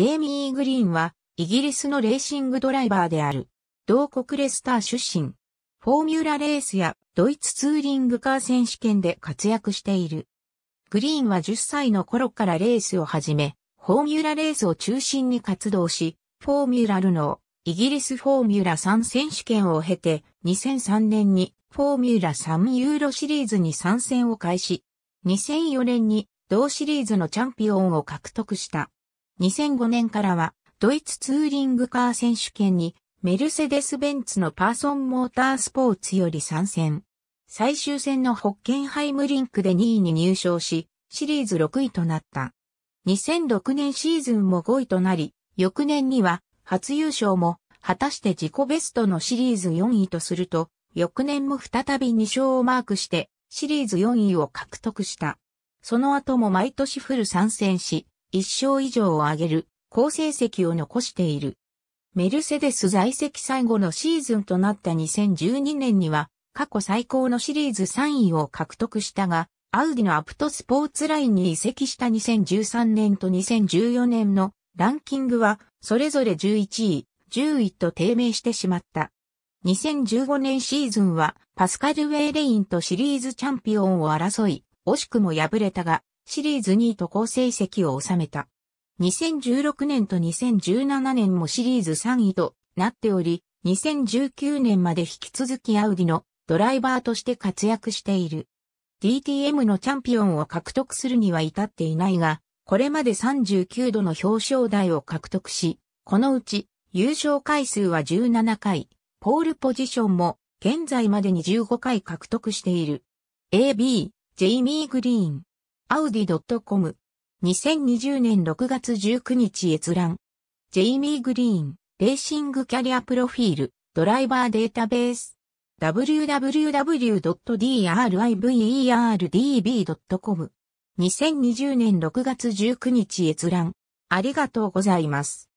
ジェイミー・グリーンは、イギリスのレーシングドライバーである。同国レスター出身。フォーミュラレースやドイツツーリングカー選手権で活躍している。グリーンは10歳の頃からレースを始め、フォーミュラレースを中心に活動し、フォーミュラルのイギリスフォーミュラ3選手権を経て、2003年にフォーミュラ3ユーロシリーズに参戦を開始。2004年に同シリーズのチャンピオンを獲得した。2005年からは、ドイツツーリングカー選手権に、メルセデス・ベンツのパーソンモータースポーツより参戦。最終戦のホッケンハイムリンクで2位に入賞し、シリーズ6位となった。2006年シーズンも5位となり、翌年には初優勝も果たして自己ベストのシリーズ4位とすると、翌年も再び2勝をマークしてシリーズ4位を獲得した。その後も毎年フル参戦し、1勝以上を挙げる好成績を残している。メルセデス在籍最後のシーズンとなった2012年には過去最高のシリーズ3位を獲得したが、アウディのアプトスポーツラインに移籍した2013年と2014年のランキングはそれぞれ11位、10位と低迷してしまった。2015年シーズンはパスカル・ウェイ・レインとシリーズチャンピオンを争い、惜しくも敗れたが、シリーズ2位と好成績を収めた。2016年と2017年もシリーズ3位となっており、2019年まで引き続きアウディのドライバーとして活躍している。DTM のチャンピオンを獲得するには至っていないが、これまで39度の表彰台を獲得し、このうち優勝回数は17回、ポールポジションも現在までに15回獲得している。AB、ジェイミー・グリーン。アウディ .com。2020年6月19日閲覧。ジェイミー・グリーン、レーシングキャリアプロフィール、ドライバーデータベース。www.driverdb.com。2020年6月19日閲覧。ありがとうございます。